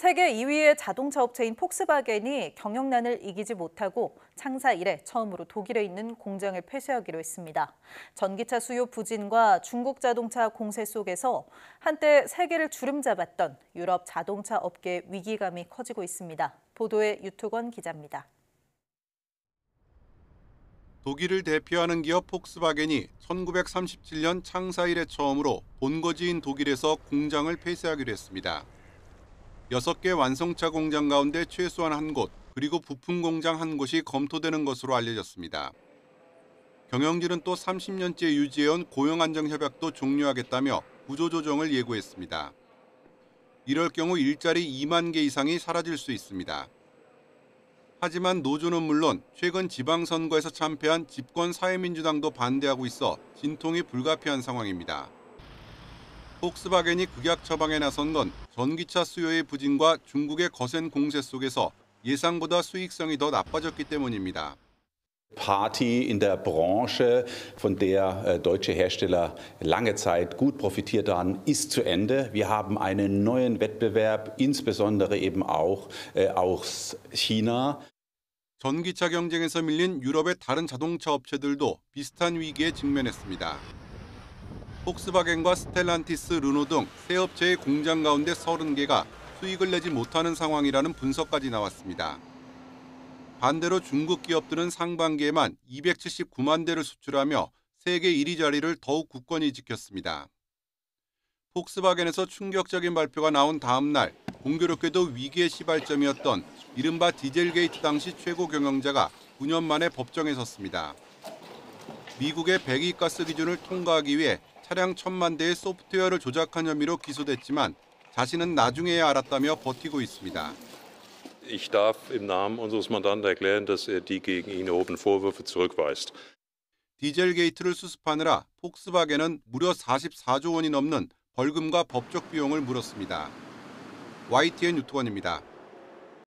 세계 2위의 자동차 업체인 폭스바겐이 경영난을 이기지 못하고 창사 이래 처음으로 독일에 있는 공장을 폐쇄하기로 했습니다. 전기차 수요 부진과 중국 자동차 공세 속에서 한때 세계를 주름잡았던 유럽 자동차 업계의 위기감이 커지고 있습니다. 보도에 유투건 기자입니다. 독일을 대표하는 기업 폭스바겐이 1937년 창사 이래 처음으로 본거지인 독일에서 공장을 폐쇄하기로 했습니다. 6개 완성차 공장 가운데 최소한 한 곳, 그리고 부품 공장 한 곳이 검토되는 것으로 알려졌습니다. 경영진은 또 30년째 유지해온 고용안정협약도 종료하겠다며 구조조정을 예고했습니다. 이럴 경우 일자리 2만 개 이상이 사라질 수 있습니다. 하지만 노조는 물론 최근 지방선거에서 참패한 집권 사회민주당도 반대하고 있어 진통이 불가피한 상황입니다. 폭스바겐이 극약 처방에 나선 건 전기차 수요의 부진과 중국의 거센 공세 속에서 예상보다 수익성이 더 나빠졌기 때문입니다. Party in der Branche, von der deutsche Hersteller lange Zeit gut profitiert haben, ist zu Ende. Wir haben einen neuen Wettbewerb, insbesondere eben auch aus China. 전기차 경쟁에서 밀린 유럽의 다른 자동차 업체들도 비슷한 위기에 직면했습니다. 폭스바겐과 스텔란티스, 르노 등 세 업체의 공장 가운데 30개가 수익을 내지 못하는 상황이라는 분석까지 나왔습니다. 반대로 중국 기업들은 상반기에만 279만 대를 수출하며 세계 1위 자리를 더욱 굳건히 지켰습니다. 폭스바겐에서 충격적인 발표가 나온 다음 날 공교롭게도 위기의 시발점이었던 이른바 디젤게이트 당시 최고 경영자가 9년 만에 법정에 섰습니다. 미국의 배기가스 기준을 통과하기 위해 차량 천만 대의 소프트웨어를 조작한 혐의로 기소됐지만 자신은 나중에야 알았다며 버티고 있습니다. Ich darf im Namen unseres Mandanten erklären, dass er die gegen ihn erhobenen Vorwürfe zurückweist. 디젤 게이트를 수습하느라 폭스바겐은 무려 44조 원이 넘는 벌금과 법적 비용을 물었습니다. YTN 유토원입니다.